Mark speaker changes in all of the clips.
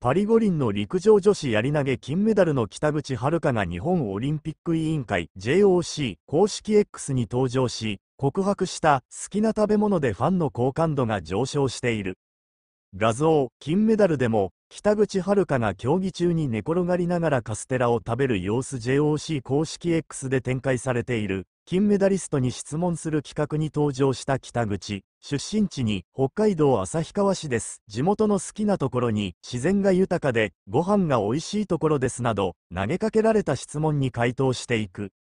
Speaker 1: パリ五輪の陸上女子やり投げ金メダルの北口遥が日本オリンピック委員会 JOC 公式 X に登場し、告白した好きな食べ物でファンの好感度が上昇している。画像、金メダルでも北口遥が競技中に寝転がりながらカステラを食べる様子 JOC 公式 X で展開されている金メダリストに質問する企画に登場した北口出身地に北海道旭川市です地元の好きなところに自然が豊かでご飯が美味しいところですなど投げかけられた質問に回答していく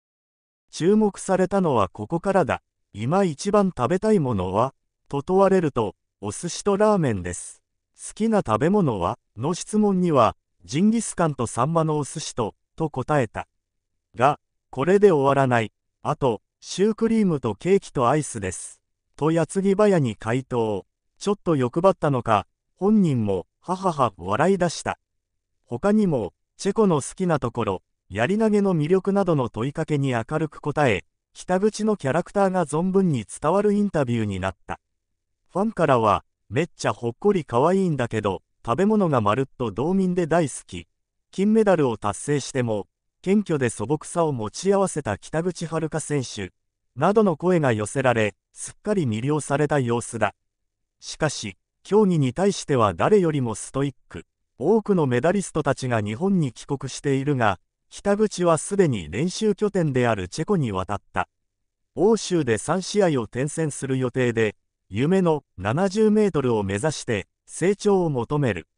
Speaker 1: 注目されたのはここからだ今一番食べたいものはと問われるとお寿司とラーメンです好きな食べ物はの質問には、ジンギスカンとサンマのお寿司と、と答えた。が、これで終わらない。あと、シュークリームとケーキとアイスです。と矢継ぎ早に回答。ちょっと欲張ったのか、本人も、ははは、笑い出した。他にも、チェコの好きなところ、やり投げの魅力などの問いかけに明るく答え、北口のキャラクターが存分に伝わるインタビューになった。ファンからは、めっちゃほっこりかわいいんだけど、食べ物がまるっと道民で大好き。金メダルを達成しても、謙虚で素朴さを持ち合わせた北口遥選手、などの声が寄せられ、すっかり魅了された様子だ。しかし、競技に対しては誰よりもストイック。多くのメダリストたちが日本に帰国しているが、北口はすでに練習拠点であるチェコに渡った。欧州で3試合を転戦する予定で、夢の70メートルを目指して成長を求める。